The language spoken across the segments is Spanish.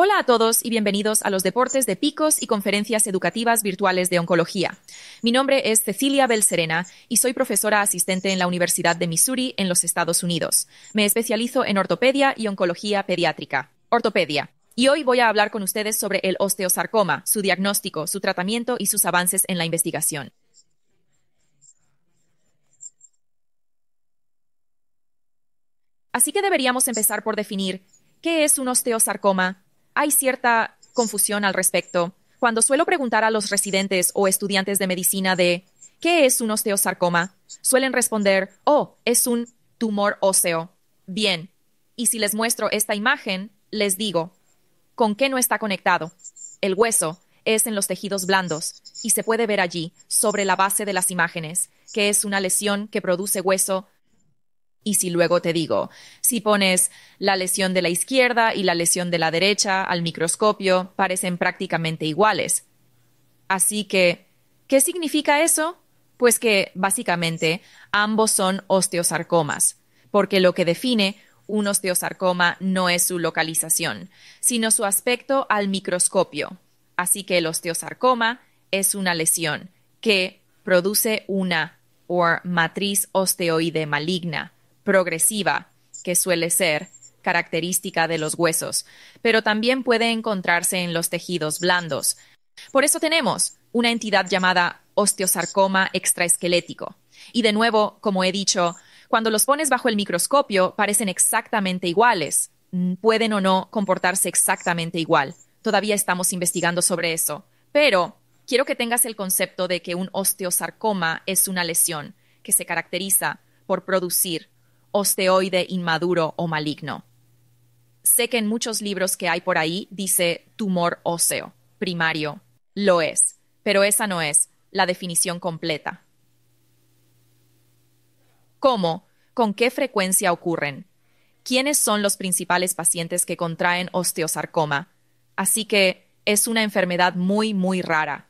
Hola a todos y bienvenidos a los deportes de picos y conferencias educativas virtuales de oncología. Mi nombre es Cecilia Belserena y soy profesora asistente en la Universidad de Missouri en los Estados Unidos. Me especializo en ortopedia y oncología pediátrica. Ortopedia. Y hoy voy a hablar con ustedes sobre el osteosarcoma, su diagnóstico, su tratamiento y sus avances en la investigación. Así que deberíamos empezar por definir qué es un osteosarcoma, hay cierta confusión al respecto. Cuando suelo preguntar a los residentes o estudiantes de medicina de ¿qué es un osteosarcoma? Suelen responder, oh, es un tumor óseo. Bien. Y si les muestro esta imagen, les digo, ¿con qué no está conectado? El hueso es en los tejidos blandos y se puede ver allí, sobre la base de las imágenes, que es una lesión que produce hueso y si luego te digo. Si pones la lesión de la izquierda y la lesión de la derecha al microscopio, parecen prácticamente iguales. Así que, ¿qué significa eso? Pues que, básicamente, ambos son osteosarcomas, porque lo que define un osteosarcoma no es su localización, sino su aspecto al microscopio. Así que el osteosarcoma es una lesión que produce una o matriz osteoide maligna, progresiva que suele ser característica de los huesos, pero también puede encontrarse en los tejidos blandos. Por eso tenemos una entidad llamada osteosarcoma extraesquelético. Y de nuevo, como he dicho, cuando los pones bajo el microscopio parecen exactamente iguales, mm, pueden o no comportarse exactamente igual. Todavía estamos investigando sobre eso, pero quiero que tengas el concepto de que un osteosarcoma es una lesión que se caracteriza por producir osteoide inmaduro o maligno. Sé que en muchos libros que hay por ahí dice tumor óseo, primario. Lo es, pero esa no es la definición completa. ¿Cómo? ¿Con qué frecuencia ocurren? ¿Quiénes son los principales pacientes que contraen osteosarcoma? Así que es una enfermedad muy, muy rara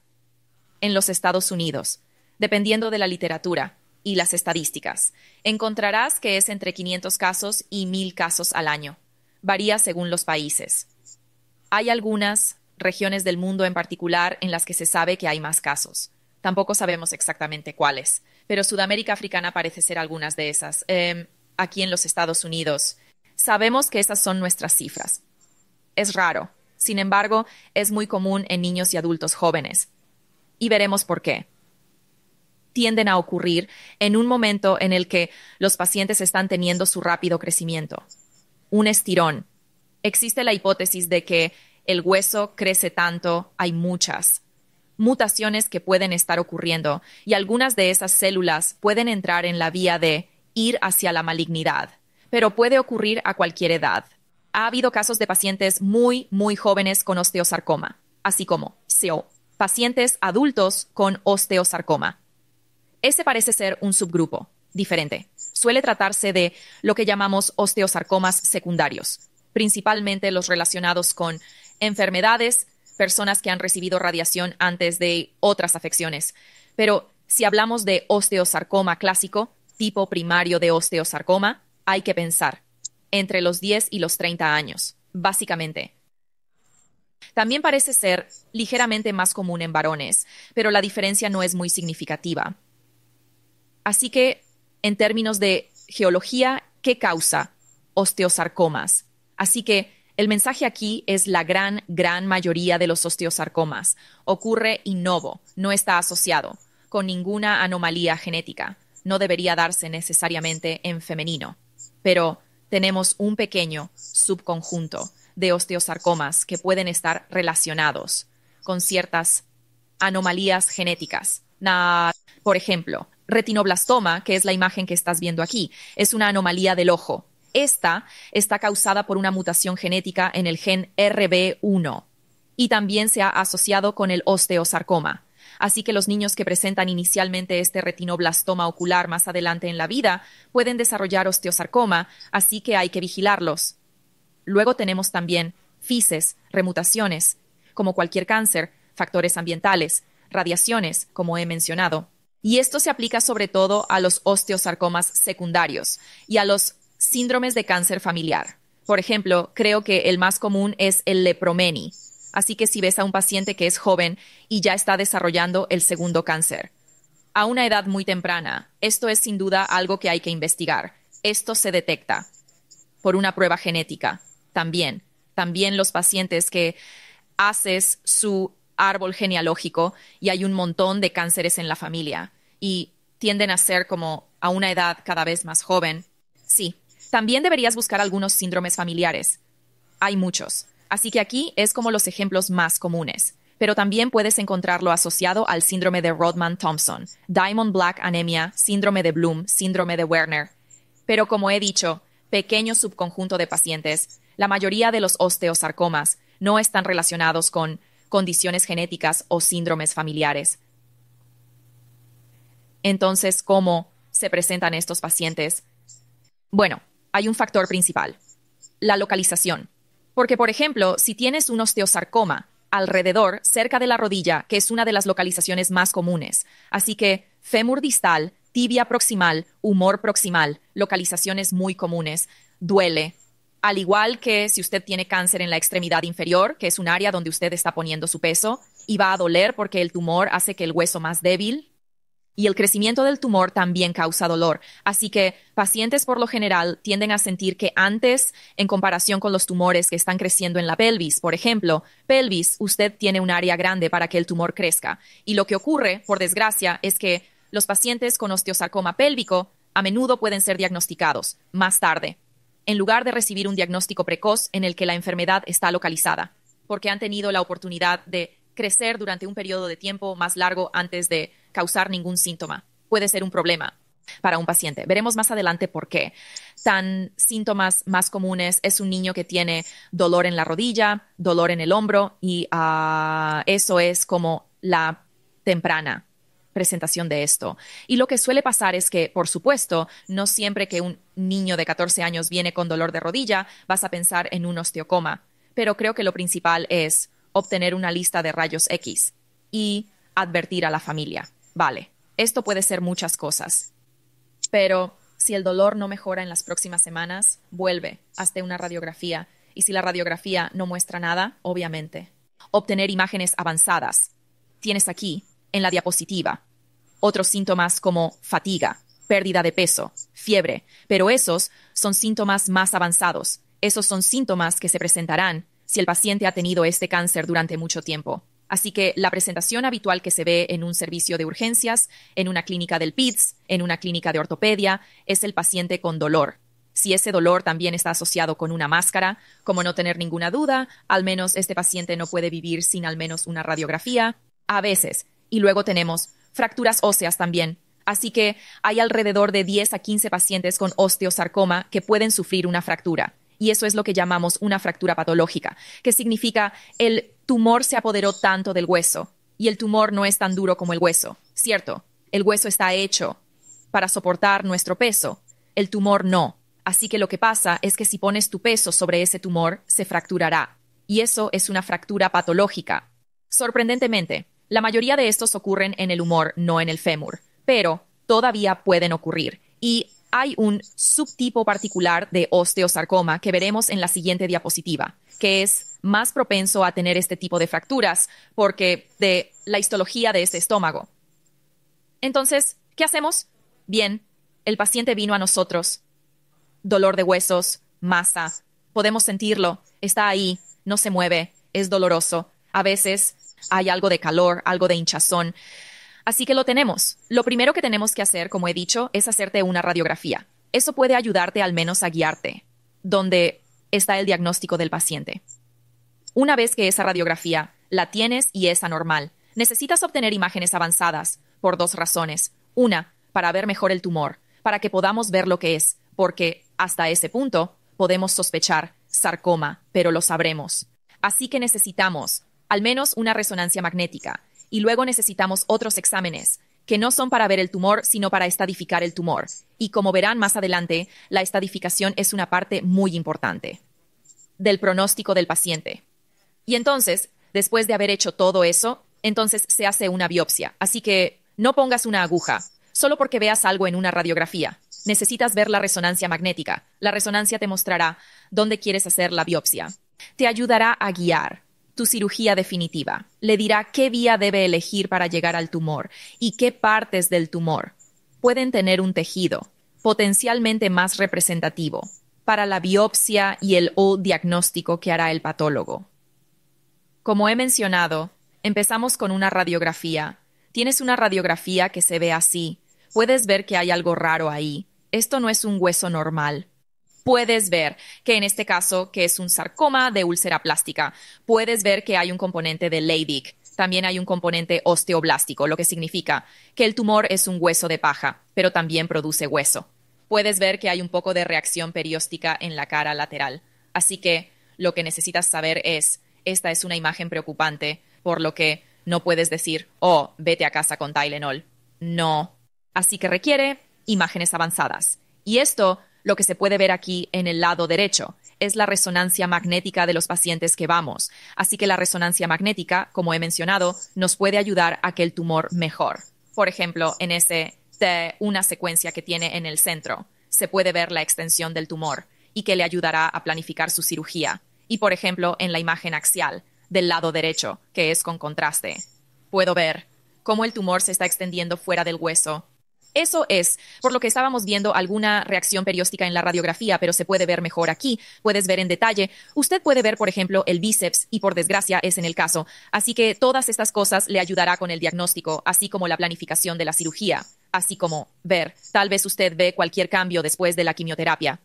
en los Estados Unidos, dependiendo de la literatura y las estadísticas. Encontrarás que es entre 500 casos y 1000 casos al año. Varía según los países. Hay algunas regiones del mundo en particular en las que se sabe que hay más casos. Tampoco sabemos exactamente cuáles, pero Sudamérica Africana parece ser algunas de esas. Em, aquí en los Estados Unidos. Sabemos que esas son nuestras cifras. Es raro. Sin embargo, es muy común en niños y adultos jóvenes. Y veremos por qué tienden a ocurrir en un momento en el que los pacientes están teniendo su rápido crecimiento. Un estirón. Existe la hipótesis de que el hueso crece tanto, hay muchas mutaciones que pueden estar ocurriendo y algunas de esas células pueden entrar en la vía de ir hacia la malignidad, pero puede ocurrir a cualquier edad. Ha habido casos de pacientes muy, muy jóvenes con osteosarcoma, así como CO, pacientes adultos con osteosarcoma. Ese parece ser un subgrupo diferente. Suele tratarse de lo que llamamos osteosarcomas secundarios, principalmente los relacionados con enfermedades, personas que han recibido radiación antes de otras afecciones. Pero si hablamos de osteosarcoma clásico, tipo primario de osteosarcoma, hay que pensar entre los 10 y los 30 años, básicamente. También parece ser ligeramente más común en varones, pero la diferencia no es muy significativa. Así que, en términos de geología, ¿qué causa osteosarcomas? Así que el mensaje aquí es la gran, gran mayoría de los osteosarcomas. Ocurre in no está asociado con ninguna anomalía genética. No debería darse necesariamente en femenino. Pero tenemos un pequeño subconjunto de osteosarcomas que pueden estar relacionados con ciertas anomalías genéticas. por ejemplo, retinoblastoma, que es la imagen que estás viendo aquí, es una anomalía del ojo. Esta está causada por una mutación genética en el gen RB1 y también se ha asociado con el osteosarcoma. Así que los niños que presentan inicialmente este retinoblastoma ocular más adelante en la vida pueden desarrollar osteosarcoma, así que hay que vigilarlos. Luego tenemos también fises, remutaciones, como cualquier cáncer, factores ambientales, radiaciones, como he mencionado. Y esto se aplica sobre todo a los osteosarcomas secundarios y a los síndromes de cáncer familiar. Por ejemplo, creo que el más común es el lepromeni. Así que si ves a un paciente que es joven y ya está desarrollando el segundo cáncer, a una edad muy temprana, esto es sin duda algo que hay que investigar. Esto se detecta por una prueba genética. También, también los pacientes que haces su árbol genealógico y hay un montón de cánceres en la familia y tienden a ser como a una edad cada vez más joven. Sí, también deberías buscar algunos síndromes familiares. Hay muchos. Así que aquí es como los ejemplos más comunes. Pero también puedes encontrarlo asociado al síndrome de Rodman-Thompson, Diamond Black Anemia, síndrome de Bloom, síndrome de Werner. Pero como he dicho, pequeño subconjunto de pacientes, la mayoría de los osteosarcomas no están relacionados con condiciones genéticas o síndromes familiares. Entonces, ¿cómo se presentan estos pacientes? Bueno, hay un factor principal, la localización. Porque, por ejemplo, si tienes un osteosarcoma alrededor, cerca de la rodilla, que es una de las localizaciones más comunes, así que fémur distal, tibia proximal, humor proximal, localizaciones muy comunes, duele, al igual que si usted tiene cáncer en la extremidad inferior, que es un área donde usted está poniendo su peso, y va a doler porque el tumor hace que el hueso más débil y el crecimiento del tumor también causa dolor. Así que pacientes por lo general tienden a sentir que antes, en comparación con los tumores que están creciendo en la pelvis, por ejemplo, pelvis, usted tiene un área grande para que el tumor crezca. Y lo que ocurre, por desgracia, es que los pacientes con osteosarcoma pélvico a menudo pueden ser diagnosticados más tarde, en lugar de recibir un diagnóstico precoz en el que la enfermedad está localizada, porque han tenido la oportunidad de crecer durante un periodo de tiempo más largo antes de causar ningún síntoma. Puede ser un problema para un paciente. Veremos más adelante por qué. Tan síntomas más comunes es un niño que tiene dolor en la rodilla, dolor en el hombro y ah, eso es como la temprana presentación de esto. Y lo que suele pasar es que, por supuesto, no siempre que un niño de 14 años viene con dolor de rodilla, vas a pensar en un osteocoma. Pero creo que lo principal es obtener una lista de rayos X y advertir a la familia. Vale, esto puede ser muchas cosas. Pero si el dolor no mejora en las próximas semanas, vuelve, hasta una radiografía. Y si la radiografía no muestra nada, obviamente. Obtener imágenes avanzadas. Tienes aquí en la diapositiva. Otros síntomas como fatiga, pérdida de peso, fiebre, pero esos son síntomas más avanzados. Esos son síntomas que se presentarán si el paciente ha tenido este cáncer durante mucho tiempo. Así que la presentación habitual que se ve en un servicio de urgencias, en una clínica del PITS, en una clínica de ortopedia, es el paciente con dolor. Si ese dolor también está asociado con una máscara, como no tener ninguna duda, al menos este paciente no puede vivir sin al menos una radiografía. A veces, y luego tenemos fracturas óseas también. Así que hay alrededor de 10 a 15 pacientes con osteosarcoma que pueden sufrir una fractura. Y eso es lo que llamamos una fractura patológica, que significa el tumor se apoderó tanto del hueso y el tumor no es tan duro como el hueso. Cierto, el hueso está hecho para soportar nuestro peso, el tumor no. Así que lo que pasa es que si pones tu peso sobre ese tumor, se fracturará. Y eso es una fractura patológica. Sorprendentemente, la mayoría de estos ocurren en el humor, no en el fémur, pero todavía pueden ocurrir y hay un subtipo particular de osteosarcoma que veremos en la siguiente diapositiva, que es más propenso a tener este tipo de fracturas porque de la histología de este estómago. Entonces, ¿qué hacemos? Bien, el paciente vino a nosotros, dolor de huesos, masa, podemos sentirlo, está ahí, no se mueve, es doloroso. A veces hay algo de calor, algo de hinchazón. Así que lo tenemos. Lo primero que tenemos que hacer, como he dicho, es hacerte una radiografía. Eso puede ayudarte al menos a guiarte, donde está el diagnóstico del paciente. Una vez que esa radiografía la tienes y es anormal, necesitas obtener imágenes avanzadas por dos razones. Una, para ver mejor el tumor, para que podamos ver lo que es, porque hasta ese punto podemos sospechar sarcoma, pero lo sabremos. Así que necesitamos al menos una resonancia magnética, y luego necesitamos otros exámenes, que no son para ver el tumor, sino para estadificar el tumor. Y como verán más adelante, la estadificación es una parte muy importante del pronóstico del paciente. Y entonces, después de haber hecho todo eso, entonces se hace una biopsia. Así que no pongas una aguja, solo porque veas algo en una radiografía. Necesitas ver la resonancia magnética. La resonancia te mostrará dónde quieres hacer la biopsia. Te ayudará a guiar tu cirugía definitiva. Le dirá qué vía debe elegir para llegar al tumor y qué partes del tumor pueden tener un tejido potencialmente más representativo para la biopsia y el o diagnóstico que hará el patólogo. Como he mencionado, empezamos con una radiografía. Tienes una radiografía que se ve así. Puedes ver que hay algo raro ahí. Esto no es un hueso normal puedes ver que en este caso, que es un sarcoma de úlcera plástica, puedes ver que hay un componente de Leydig, también hay un componente osteoblástico, lo que significa que el tumor es un hueso de paja, pero también produce hueso. Puedes ver que hay un poco de reacción perióstica en la cara lateral. Así que lo que necesitas saber es, esta es una imagen preocupante, por lo que no puedes decir, oh, vete a casa con Tylenol. No. Así que requiere imágenes avanzadas. Y esto lo que se puede ver aquí en el lado derecho es la resonancia magnética de los pacientes que vamos. Así que la resonancia magnética, como he mencionado, nos puede ayudar a que el tumor mejor. Por ejemplo, en ese T, una secuencia que tiene en el centro, se puede ver la extensión del tumor y que le ayudará a planificar su cirugía. Y por ejemplo, en la imagen axial del lado derecho, que es con contraste, puedo ver cómo el tumor se está extendiendo fuera del hueso eso es, por lo que estábamos viendo, alguna reacción perióstica en la radiografía, pero se puede ver mejor aquí. Puedes ver en detalle. Usted puede ver, por ejemplo, el bíceps y por desgracia es en el caso. Así que todas estas cosas le ayudará con el diagnóstico, así como la planificación de la cirugía, así como ver. Tal vez usted ve cualquier cambio después de la quimioterapia.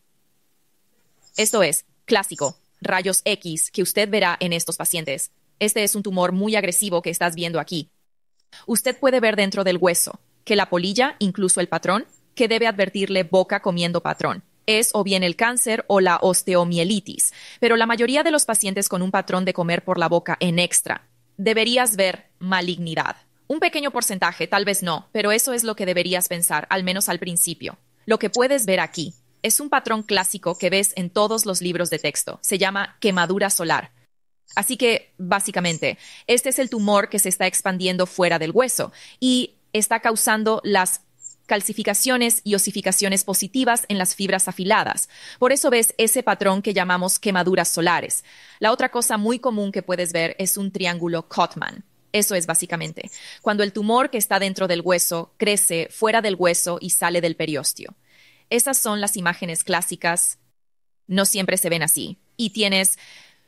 Esto es, clásico, rayos X que usted verá en estos pacientes. Este es un tumor muy agresivo que estás viendo aquí. Usted puede ver dentro del hueso que la polilla, incluso el patrón, que debe advertirle boca comiendo patrón. Es o bien el cáncer o la osteomielitis, pero la mayoría de los pacientes con un patrón de comer por la boca en extra deberías ver malignidad. Un pequeño porcentaje, tal vez no, pero eso es lo que deberías pensar, al menos al principio. Lo que puedes ver aquí es un patrón clásico que ves en todos los libros de texto. Se llama quemadura solar. Así que, básicamente, este es el tumor que se está expandiendo fuera del hueso y está causando las calcificaciones y osificaciones positivas en las fibras afiladas. Por eso ves ese patrón que llamamos quemaduras solares. La otra cosa muy común que puedes ver es un triángulo Cotman. Eso es básicamente cuando el tumor que está dentro del hueso crece fuera del hueso y sale del periósteo. Esas son las imágenes clásicas. No siempre se ven así. Y tienes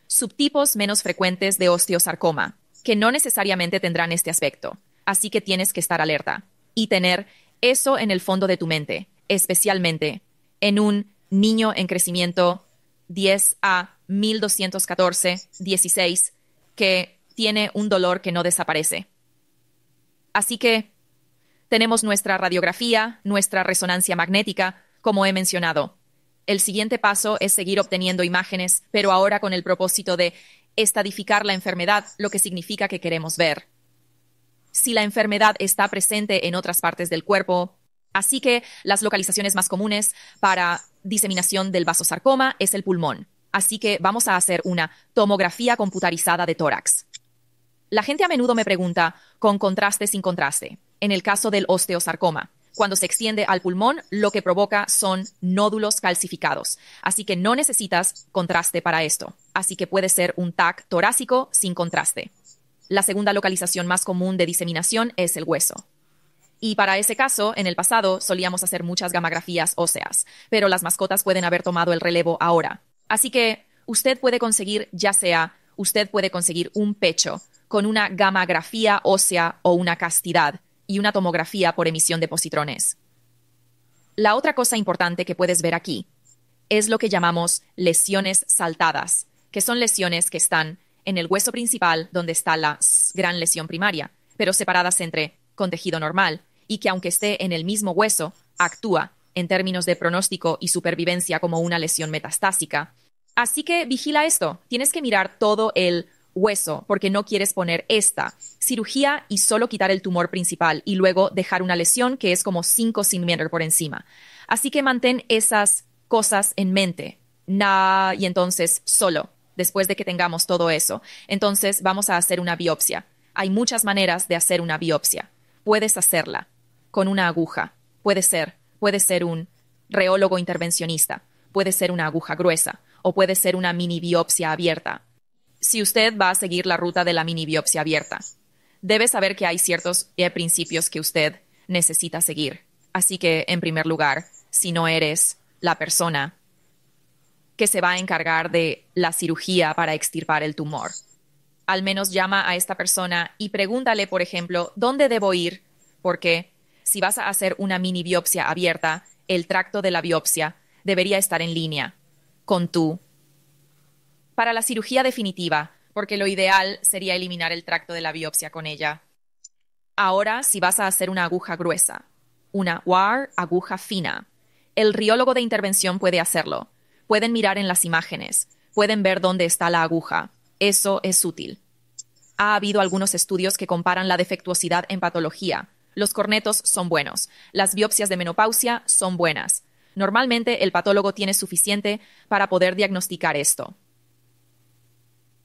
subtipos menos frecuentes de osteosarcoma, que no necesariamente tendrán este aspecto. Así que tienes que estar alerta y tener eso en el fondo de tu mente, especialmente en un niño en crecimiento 10 a 1214, 16, que tiene un dolor que no desaparece. Así que tenemos nuestra radiografía, nuestra resonancia magnética, como he mencionado. El siguiente paso es seguir obteniendo imágenes, pero ahora con el propósito de estadificar la enfermedad, lo que significa que queremos ver si la enfermedad está presente en otras partes del cuerpo. Así que las localizaciones más comunes para diseminación del vasosarcoma es el pulmón. Así que vamos a hacer una tomografía computarizada de tórax. La gente a menudo me pregunta, ¿con contraste sin contraste? En el caso del osteosarcoma, cuando se extiende al pulmón, lo que provoca son nódulos calcificados. Así que no necesitas contraste para esto. Así que puede ser un TAC torácico sin contraste. La segunda localización más común de diseminación es el hueso. Y para ese caso, en el pasado solíamos hacer muchas gamografías óseas, pero las mascotas pueden haber tomado el relevo ahora. Así que usted puede conseguir, ya sea, usted puede conseguir un pecho con una gamografía ósea o una castidad y una tomografía por emisión de positrones. La otra cosa importante que puedes ver aquí es lo que llamamos lesiones saltadas, que son lesiones que están en el hueso principal donde está la gran lesión primaria, pero separadas entre con tejido normal, y que aunque esté en el mismo hueso, actúa en términos de pronóstico y supervivencia como una lesión metastásica. Así que vigila esto, tienes que mirar todo el hueso porque no quieres poner esta cirugía y solo quitar el tumor principal y luego dejar una lesión que es como 5 centímetros por encima. Así que mantén esas cosas en mente. nada y entonces solo después de que tengamos todo eso. Entonces vamos a hacer una biopsia. Hay muchas maneras de hacer una biopsia. Puedes hacerla con una aguja. Puede ser, puede ser un reólogo intervencionista, puede ser una aguja gruesa o puede ser una mini biopsia abierta. Si usted va a seguir la ruta de la mini biopsia abierta, debe saber que hay ciertos eh, principios que usted necesita seguir. Así que, en primer lugar, si no eres la persona que se va a encargar de la cirugía para extirpar el tumor. Al menos llama a esta persona y pregúntale, por ejemplo, ¿dónde debo ir? Porque si vas a hacer una mini biopsia abierta, el tracto de la biopsia debería estar en línea con tú. Para la cirugía definitiva, porque lo ideal sería eliminar el tracto de la biopsia con ella. Ahora, si vas a hacer una aguja gruesa, una WAR aguja fina, el riólogo de intervención puede hacerlo, Pueden mirar en las imágenes, pueden ver dónde está la aguja. Eso es útil. Ha habido algunos estudios que comparan la defectuosidad en patología. Los cornetos son buenos, las biopsias de menopausia son buenas. Normalmente el patólogo tiene suficiente para poder diagnosticar esto.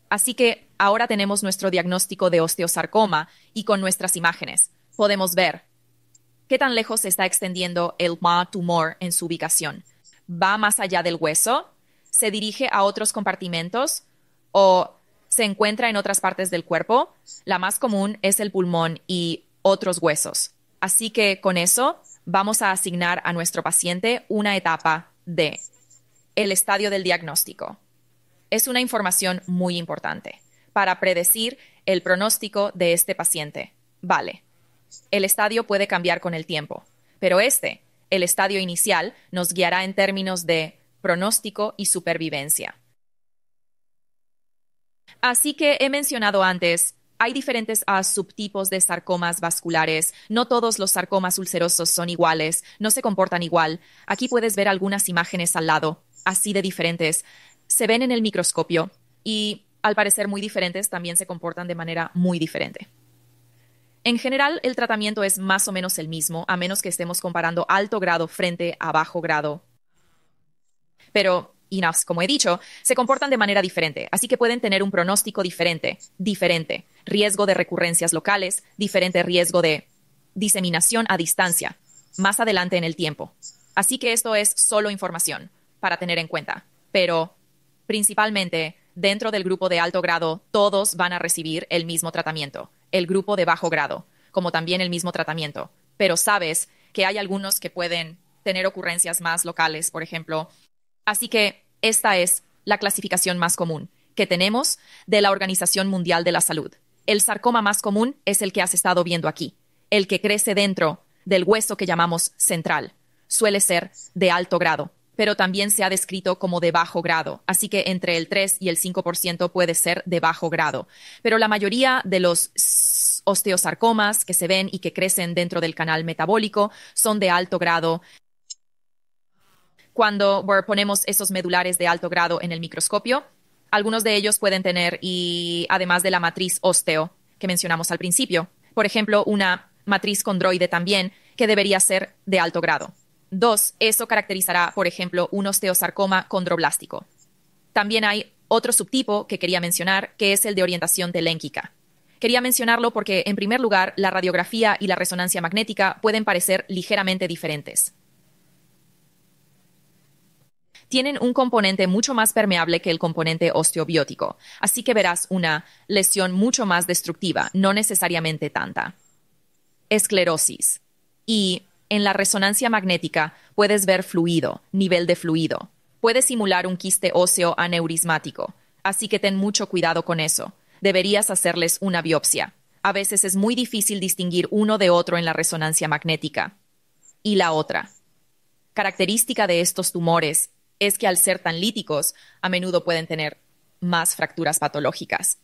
Así que ahora tenemos nuestro diagnóstico de osteosarcoma y con nuestras imágenes podemos ver qué tan lejos se está extendiendo el ma tumor en su ubicación va más allá del hueso, se dirige a otros compartimentos o se encuentra en otras partes del cuerpo. La más común es el pulmón y otros huesos. Así que con eso vamos a asignar a nuestro paciente una etapa de el estadio del diagnóstico. Es una información muy importante para predecir el pronóstico de este paciente. Vale, el estadio puede cambiar con el tiempo, pero este el estadio inicial nos guiará en términos de pronóstico y supervivencia. Así que he mencionado antes, hay diferentes subtipos de sarcomas vasculares. No todos los sarcomas ulcerosos son iguales, no se comportan igual. Aquí puedes ver algunas imágenes al lado, así de diferentes. Se ven en el microscopio y, al parecer muy diferentes, también se comportan de manera muy diferente. En general, el tratamiento es más o menos el mismo, a menos que estemos comparando alto grado frente a bajo grado. Pero INAFs, como he dicho, se comportan de manera diferente, así que pueden tener un pronóstico diferente, diferente, riesgo de recurrencias locales, diferente riesgo de diseminación a distancia, más adelante en el tiempo. Así que esto es solo información para tener en cuenta, pero principalmente dentro del grupo de alto grado todos van a recibir el mismo tratamiento el grupo de bajo grado, como también el mismo tratamiento. Pero sabes que hay algunos que pueden tener ocurrencias más locales, por ejemplo. Así que esta es la clasificación más común que tenemos de la Organización Mundial de la Salud. El sarcoma más común es el que has estado viendo aquí, el que crece dentro del hueso que llamamos central. Suele ser de alto grado, pero también se ha descrito como de bajo grado, así que entre el 3 y el 5% puede ser de bajo grado. Pero la mayoría de los osteosarcomas que se ven y que crecen dentro del canal metabólico son de alto grado. Cuando ponemos esos medulares de alto grado en el microscopio, algunos de ellos pueden tener, y además de la matriz osteo que mencionamos al principio, por ejemplo, una matriz condroide también, que debería ser de alto grado. Dos, eso caracterizará, por ejemplo, un osteosarcoma condroblástico. También hay otro subtipo que quería mencionar, que es el de orientación telénquica. Quería mencionarlo porque, en primer lugar, la radiografía y la resonancia magnética pueden parecer ligeramente diferentes. Tienen un componente mucho más permeable que el componente osteobiótico, así que verás una lesión mucho más destructiva, no necesariamente tanta. Esclerosis. Y en la resonancia magnética puedes ver fluido, nivel de fluido. Puede simular un quiste óseo aneurismático, así que ten mucho cuidado con eso. Deberías hacerles una biopsia. A veces es muy difícil distinguir uno de otro en la resonancia magnética. Y la otra. Característica de estos tumores es que al ser tan líticos, a menudo pueden tener más fracturas patológicas.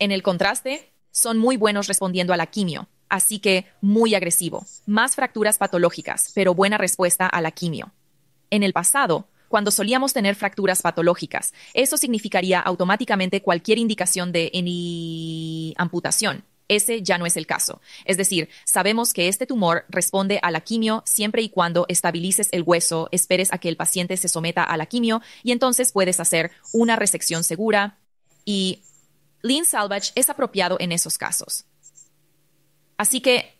En el contraste, son muy buenos respondiendo a la quimio, así que muy agresivo. Más fracturas patológicas, pero buena respuesta a la quimio. En el pasado, cuando solíamos tener fracturas patológicas. Eso significaría automáticamente cualquier indicación de amputación. Ese ya no es el caso. Es decir, sabemos que este tumor responde a la quimio siempre y cuando estabilices el hueso, esperes a que el paciente se someta a la quimio y entonces puedes hacer una resección segura. Y Lean Salvage es apropiado en esos casos. Así que,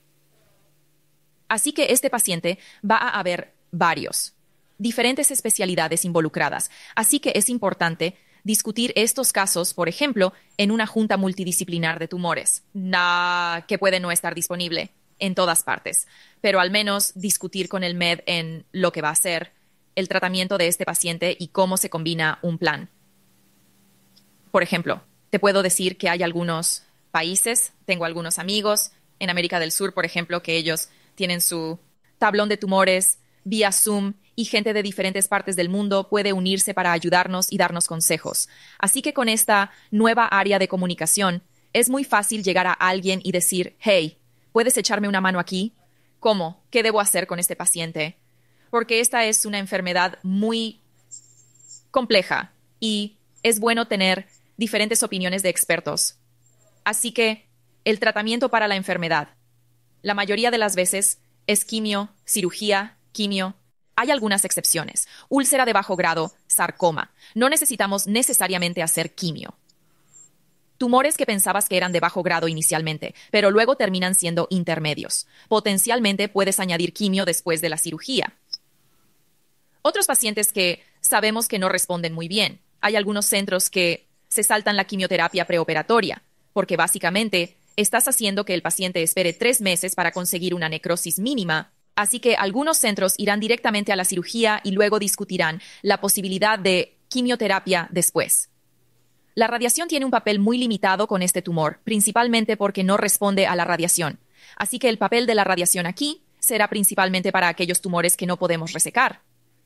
este paciente va a haber varios, diferentes especialidades involucradas. Así que es importante discutir estos casos, por ejemplo, en una junta multidisciplinar de tumores, que puede no estar disponible en todas partes, pero al menos discutir con el MED en lo que va a ser el tratamiento de este paciente y cómo se combina un plan. Por ejemplo, te puedo decir que hay algunos países, tengo algunos amigos en América del Sur, por ejemplo, que ellos tienen su tablón de tumores vía Zoom y gente de diferentes partes del mundo puede unirse para ayudarnos y darnos consejos. Así que con esta nueva área de comunicación es muy fácil llegar a alguien y decir, hey, ¿puedes echarme una mano aquí? ¿Cómo? ¿Qué debo hacer con este paciente? Porque esta es una enfermedad muy compleja y es bueno tener diferentes opiniones de expertos. Así que el tratamiento para la enfermedad. La mayoría de las veces es quimio, cirugía, quimio. Hay algunas excepciones. Úlcera de bajo grado, sarcoma. No necesitamos necesariamente hacer quimio. Tumores que pensabas que eran de bajo grado inicialmente, pero luego terminan siendo intermedios. Potencialmente puedes añadir quimio después de la cirugía. Otros pacientes que sabemos que no responden muy bien. Hay algunos centros que se saltan la quimioterapia preoperatoria, porque básicamente estás haciendo que el paciente espere tres meses para conseguir una necrosis mínima. Así que algunos centros irán directamente a la cirugía y luego discutirán la posibilidad de quimioterapia después. La radiación tiene un papel muy limitado con este tumor, principalmente porque no responde a la radiación. Así que el papel de la radiación aquí será principalmente para aquellos tumores que no podemos resecar,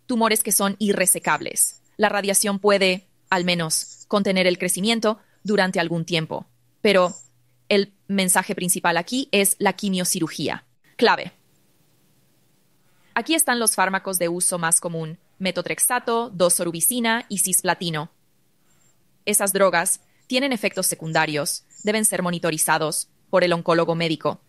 tumores que son irresecables. La radiación puede, al menos, contener el crecimiento durante algún tiempo, pero mensaje principal aquí es la quimiocirugía. Clave. Aquí están los fármacos de uso más común, metotrexato, dosorubicina y cisplatino. Esas drogas tienen efectos secundarios, deben ser monitorizados por el oncólogo médico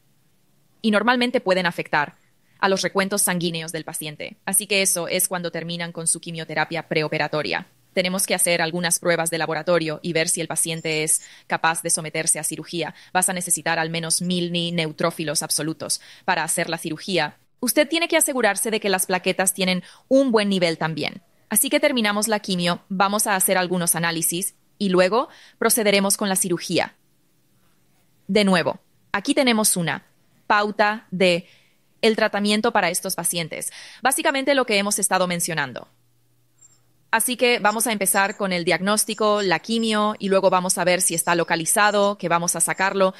y normalmente pueden afectar a los recuentos sanguíneos del paciente. Así que eso es cuando terminan con su quimioterapia preoperatoria tenemos que hacer algunas pruebas de laboratorio y ver si el paciente es capaz de someterse a cirugía. Vas a necesitar al menos mil neutrófilos absolutos para hacer la cirugía. Usted tiene que asegurarse de que las plaquetas tienen un buen nivel también. Así que terminamos la quimio, vamos a hacer algunos análisis y luego procederemos con la cirugía. De nuevo, aquí tenemos una pauta de el tratamiento para estos pacientes. Básicamente lo que hemos estado mencionando. Así que vamos a empezar con el diagnóstico, la quimio y luego vamos a ver si está localizado, que vamos a sacarlo.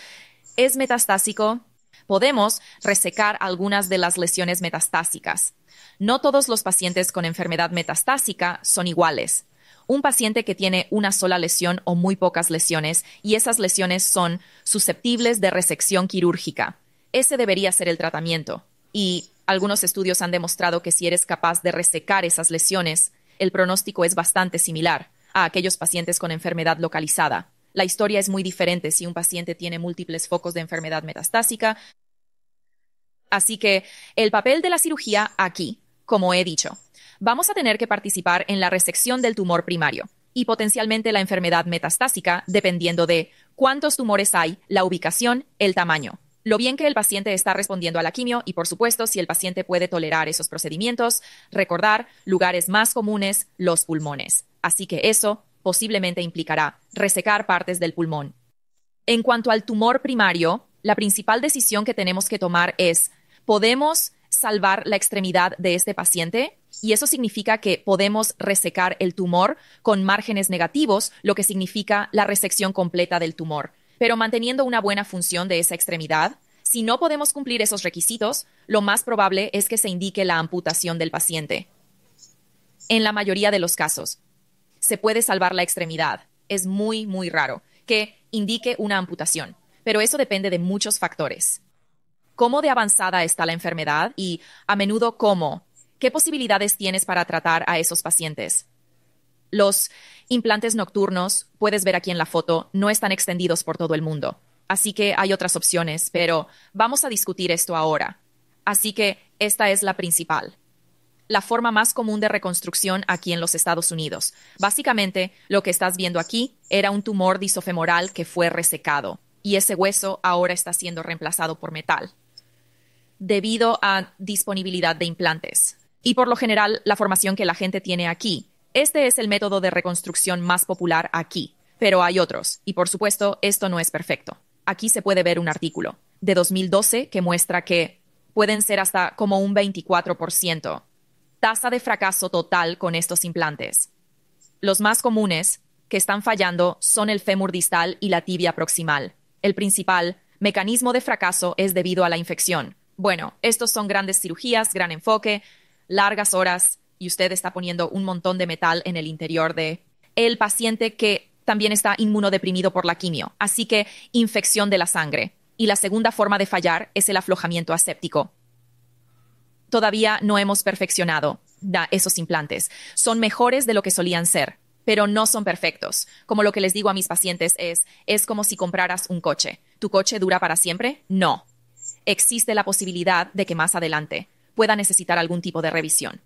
Es metastásico. Podemos resecar algunas de las lesiones metastásicas. No todos los pacientes con enfermedad metastásica son iguales. Un paciente que tiene una sola lesión o muy pocas lesiones y esas lesiones son susceptibles de resección quirúrgica. Ese debería ser el tratamiento. Y algunos estudios han demostrado que si eres capaz de resecar esas lesiones, el pronóstico es bastante similar a aquellos pacientes con enfermedad localizada. La historia es muy diferente si un paciente tiene múltiples focos de enfermedad metastásica. Así que el papel de la cirugía aquí, como he dicho, vamos a tener que participar en la resección del tumor primario y potencialmente la enfermedad metastásica, dependiendo de cuántos tumores hay, la ubicación, el tamaño lo bien que el paciente está respondiendo a la quimio y, por supuesto, si el paciente puede tolerar esos procedimientos, recordar lugares más comunes, los pulmones. Así que eso posiblemente implicará resecar partes del pulmón. En cuanto al tumor primario, la principal decisión que tenemos que tomar es, ¿podemos salvar la extremidad de este paciente? Y eso significa que podemos resecar el tumor con márgenes negativos, lo que significa la resección completa del tumor pero manteniendo una buena función de esa extremidad, si no podemos cumplir esos requisitos, lo más probable es que se indique la amputación del paciente. En la mayoría de los casos, se puede salvar la extremidad. Es muy, muy raro que indique una amputación, pero eso depende de muchos factores. ¿Cómo de avanzada está la enfermedad y, a menudo, cómo? ¿Qué posibilidades tienes para tratar a esos pacientes? Los implantes nocturnos, puedes ver aquí en la foto, no están extendidos por todo el mundo. Así que hay otras opciones, pero vamos a discutir esto ahora. Así que esta es la principal. La forma más común de reconstrucción aquí en los Estados Unidos. Básicamente, lo que estás viendo aquí era un tumor disofemoral que fue resecado, y ese hueso ahora está siendo reemplazado por metal, debido a disponibilidad de implantes. Y por lo general, la formación que la gente tiene aquí este es el método de reconstrucción más popular aquí, pero hay otros, y por supuesto, esto no es perfecto. Aquí se puede ver un artículo de 2012 que muestra que pueden ser hasta como un 24% tasa de fracaso total con estos implantes. Los más comunes que están fallando son el fémur distal y la tibia proximal. El principal mecanismo de fracaso es debido a la infección. Bueno, estos son grandes cirugías, gran enfoque, largas horas, y usted está poniendo un montón de metal en el interior de el paciente que también está inmunodeprimido por la quimio, así que infección de la sangre. Y la segunda forma de fallar es el aflojamiento aséptico. Todavía no hemos perfeccionado esos implantes. Son mejores de lo que solían ser, pero no son perfectos. Como lo que les digo a mis pacientes es, es como si compraras un coche. ¿Tu coche dura para siempre? No. Existe la posibilidad de que más adelante pueda necesitar algún tipo de revisión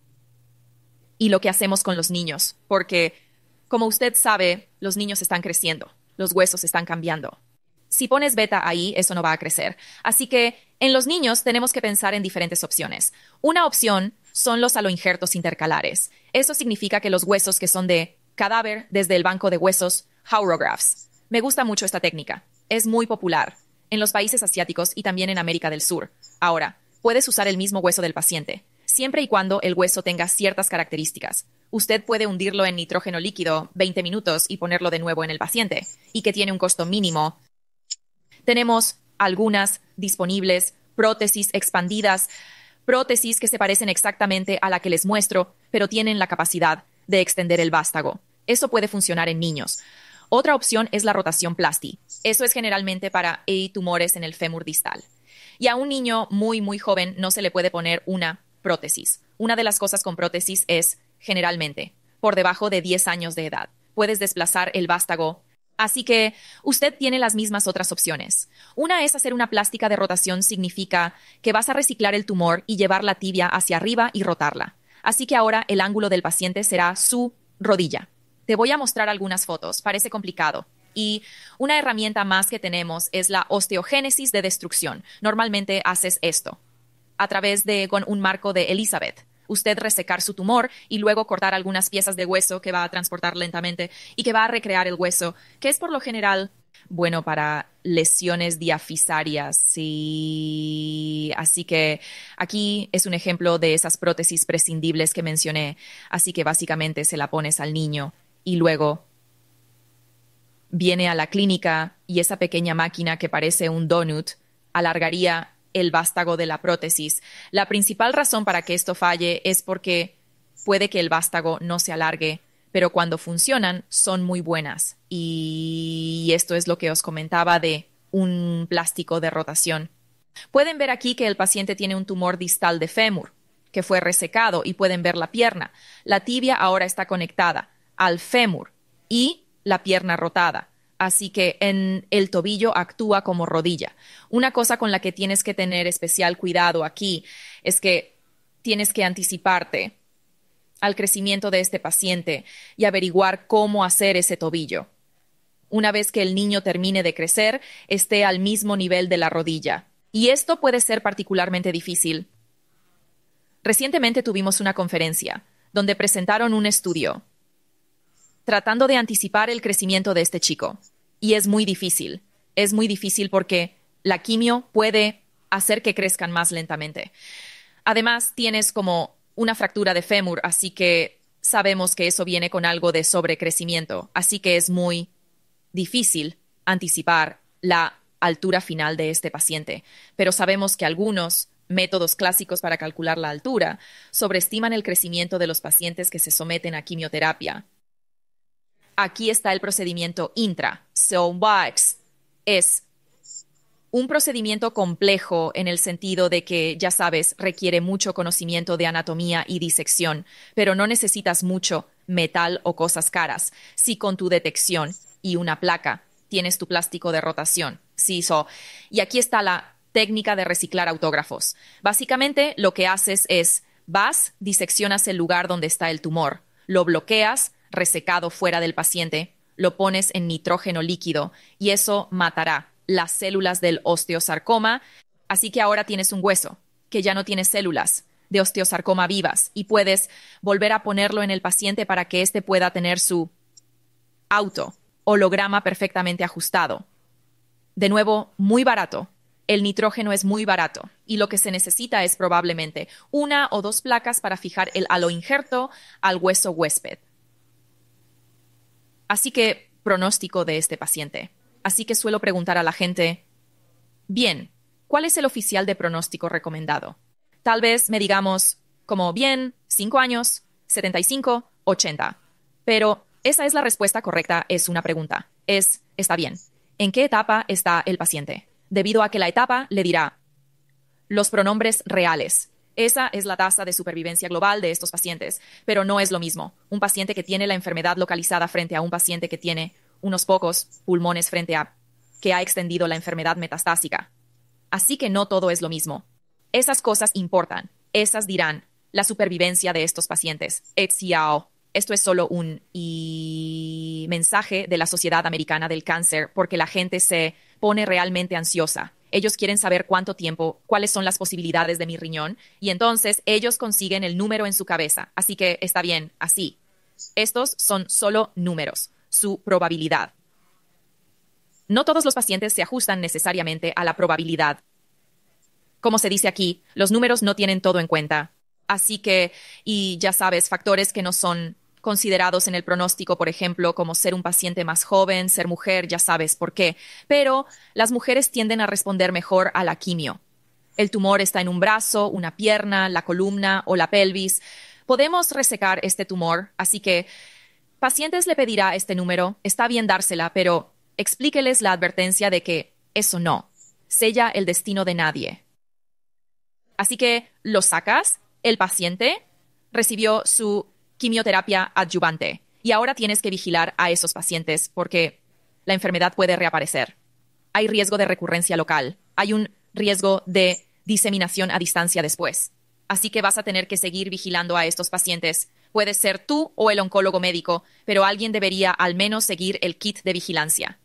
y lo que hacemos con los niños, porque como usted sabe, los niños están creciendo, los huesos están cambiando. Si pones beta ahí, eso no va a crecer. Así que en los niños tenemos que pensar en diferentes opciones. Una opción son los aloinjertos intercalares. Eso significa que los huesos que son de cadáver desde el banco de huesos, haurographs. Me gusta mucho esta técnica. Es muy popular en los países asiáticos y también en América del Sur. Ahora, puedes usar el mismo hueso del paciente, siempre y cuando el hueso tenga ciertas características. Usted puede hundirlo en nitrógeno líquido 20 minutos y ponerlo de nuevo en el paciente, y que tiene un costo mínimo. Tenemos algunas disponibles, prótesis expandidas, prótesis que se parecen exactamente a la que les muestro, pero tienen la capacidad de extender el vástago. Eso puede funcionar en niños. Otra opción es la rotación plasti. Eso es generalmente para tumores en el fémur distal. Y a un niño muy, muy joven no se le puede poner una prótesis. Una de las cosas con prótesis es, generalmente, por debajo de 10 años de edad. Puedes desplazar el vástago. Así que usted tiene las mismas otras opciones. Una es hacer una plástica de rotación significa que vas a reciclar el tumor y llevar la tibia hacia arriba y rotarla. Así que ahora el ángulo del paciente será su rodilla. Te voy a mostrar algunas fotos, parece complicado. Y una herramienta más que tenemos es la osteogénesis de destrucción. Normalmente haces esto a través de con un marco de Elizabeth usted resecar su tumor y luego cortar algunas piezas de hueso que va a transportar lentamente y que va a recrear el hueso, que es por lo general bueno para lesiones diafisarias. Así que aquí es un ejemplo de esas prótesis prescindibles que mencioné. Así que básicamente se la pones al niño y luego viene a la clínica y esa pequeña máquina que parece un donut alargaría el vástago de la prótesis. La principal razón para que esto falle es porque puede que el vástago no se alargue, pero cuando funcionan son muy buenas. Y esto es lo que os comentaba de un plástico de rotación. Pueden ver aquí que el paciente tiene un tumor distal de fémur, que fue resecado, y pueden ver la pierna. La tibia ahora está conectada al fémur y la pierna rotada así que en el tobillo actúa como rodilla. Una cosa con la que tienes que tener especial cuidado aquí es que tienes que anticiparte al crecimiento de este paciente y averiguar cómo hacer ese tobillo. Una vez que el niño termine de crecer, esté al mismo nivel de la rodilla. Y esto puede ser particularmente difícil. Recientemente tuvimos una conferencia donde presentaron un estudio tratando de anticipar el crecimiento de este chico y es muy difícil. Es muy difícil porque la quimio puede hacer que crezcan más lentamente. Además, tienes como una fractura de fémur, así que sabemos que eso viene con algo de sobrecrecimiento, así que es muy difícil anticipar la altura final de este paciente. Pero sabemos que algunos métodos clásicos para calcular la altura sobreestiman el crecimiento de los pacientes que se someten a quimioterapia aquí está el procedimiento intra. So, wax es un procedimiento complejo en el sentido de que, ya sabes, requiere mucho conocimiento de anatomía y disección, pero no necesitas mucho metal o cosas caras. Si con tu detección y una placa tienes tu plástico de rotación. Sí, so. Y aquí está la técnica de reciclar autógrafos. Básicamente lo que haces es vas, diseccionas el lugar donde está el tumor, lo bloqueas, resecado fuera del paciente, lo pones en nitrógeno líquido y eso matará las células del osteosarcoma. Así que ahora tienes un hueso que ya no tiene células de osteosarcoma vivas y puedes volver a ponerlo en el paciente para que éste pueda tener su auto holograma perfectamente ajustado. De nuevo, muy barato. El nitrógeno es muy barato y lo que se necesita es probablemente una o dos placas para fijar el aloinjerto al hueso huésped. Así que, pronóstico de este paciente. Así que suelo preguntar a la gente, bien, ¿cuál es el oficial de pronóstico recomendado? Tal vez me digamos, como bien, 5 años, 75, 80. Pero esa es la respuesta correcta, es una pregunta. Es, está bien. ¿En qué etapa está el paciente? Debido a que la etapa le dirá los pronombres reales, esa es la tasa de supervivencia global de estos pacientes, pero no es lo mismo. Un paciente que tiene la enfermedad localizada frente a un paciente que tiene unos pocos pulmones frente a que ha extendido la enfermedad metastásica. Así que no todo es lo mismo. Esas cosas importan. Esas dirán la supervivencia de estos pacientes. Esto es solo un mensaje de la Sociedad Americana del Cáncer porque la gente se pone realmente ansiosa ellos quieren saber cuánto tiempo, cuáles son las posibilidades de mi riñón, y entonces ellos consiguen el número en su cabeza. Así que está bien, así. Estos son solo números, su probabilidad. No todos los pacientes se ajustan necesariamente a la probabilidad. Como se dice aquí, los números no tienen todo en cuenta. Así que, y ya sabes, factores que no son considerados en el pronóstico, por ejemplo, como ser un paciente más joven, ser mujer, ya sabes por qué, pero las mujeres tienden a responder mejor a la quimio. El tumor está en un brazo, una pierna, la columna o la pelvis. Podemos resecar este tumor, así que pacientes le pedirá este número, está bien dársela, pero explíqueles la advertencia de que eso no, sella el destino de nadie. Así que lo sacas, el paciente recibió su quimioterapia adyuvante. Y ahora tienes que vigilar a esos pacientes porque la enfermedad puede reaparecer. Hay riesgo de recurrencia local. Hay un riesgo de diseminación a distancia después. Así que vas a tener que seguir vigilando a estos pacientes. Puedes ser tú o el oncólogo médico, pero alguien debería al menos seguir el kit de vigilancia.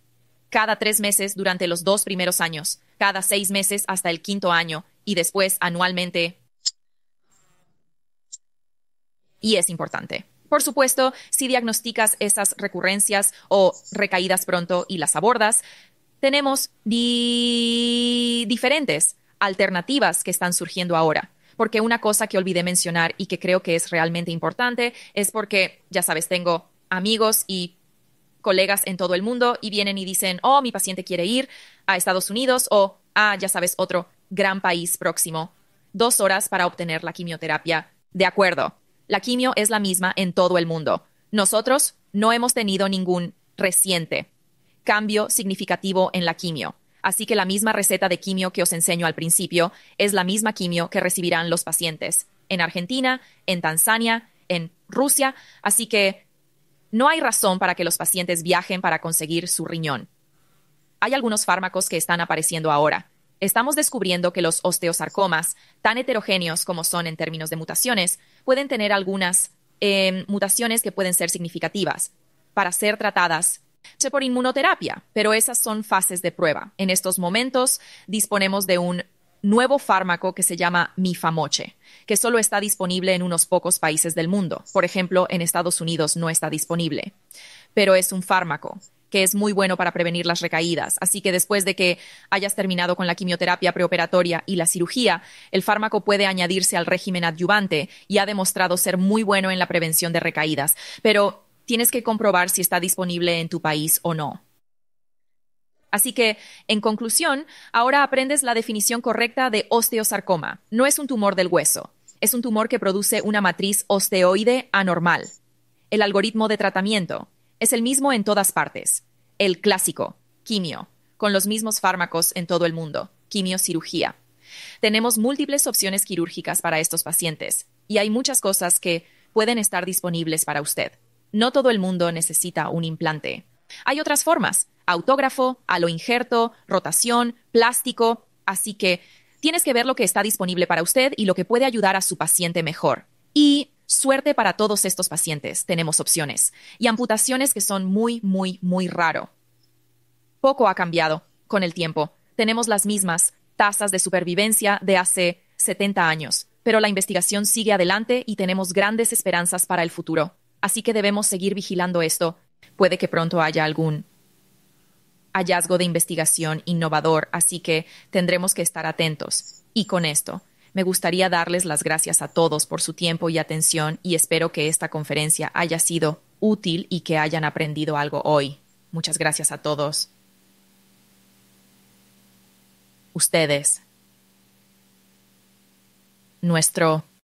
Cada tres meses durante los dos primeros años, cada seis meses hasta el quinto año y después anualmente y es importante. Por supuesto, si diagnosticas esas recurrencias o recaídas pronto y las abordas, tenemos diferentes alternativas que están surgiendo ahora. Porque una cosa que olvidé mencionar y que creo que es realmente importante es porque, ya sabes, tengo amigos y colegas en todo el mundo y vienen y dicen, oh, mi paciente quiere ir a Estados Unidos o, ah, ya sabes, otro gran país próximo. Dos horas para obtener la quimioterapia. De acuerdo, la quimio es la misma en todo el mundo. Nosotros no hemos tenido ningún reciente cambio significativo en la quimio. Así que la misma receta de quimio que os enseño al principio es la misma quimio que recibirán los pacientes en Argentina, en Tanzania, en Rusia. Así que no hay razón para que los pacientes viajen para conseguir su riñón. Hay algunos fármacos que están apareciendo ahora. Estamos descubriendo que los osteosarcomas, tan heterogéneos como son en términos de mutaciones, pueden tener algunas em, mutaciones que pueden ser significativas para ser tratadas por inmunoterapia, pero esas son fases de prueba. En estos momentos disponemos de un nuevo fármaco que se llama Mifamoche, que solo está disponible en unos pocos países del mundo. Por ejemplo, en Estados Unidos no está disponible, pero es un fármaco que es muy bueno para prevenir las recaídas. Así que después de que hayas terminado con la quimioterapia preoperatoria y la cirugía, el fármaco puede añadirse al régimen adyuvante y ha demostrado ser muy bueno en la prevención de recaídas. Pero tienes que comprobar si está disponible en tu país o no. Así que, en conclusión, ahora aprendes la definición correcta de osteosarcoma. No es un tumor del hueso, es un tumor que produce una matriz osteoide anormal. El algoritmo de tratamiento, es el mismo en todas partes. El clásico, quimio, con los mismos fármacos en todo el mundo, quimiocirugía. Tenemos múltiples opciones quirúrgicas para estos pacientes y hay muchas cosas que pueden estar disponibles para usted. No todo el mundo necesita un implante. Hay otras formas, autógrafo, injerto, rotación, plástico, así que tienes que ver lo que está disponible para usted y lo que puede ayudar a su paciente mejor. Y Suerte para todos estos pacientes, tenemos opciones y amputaciones que son muy, muy, muy raro. Poco ha cambiado con el tiempo. Tenemos las mismas tasas de supervivencia de hace 70 años, pero la investigación sigue adelante y tenemos grandes esperanzas para el futuro. Así que debemos seguir vigilando esto. Puede que pronto haya algún hallazgo de investigación innovador, así que tendremos que estar atentos. Y con esto, me gustaría darles las gracias a todos por su tiempo y atención y espero que esta conferencia haya sido útil y que hayan aprendido algo hoy. Muchas gracias a todos. Ustedes. Nuestro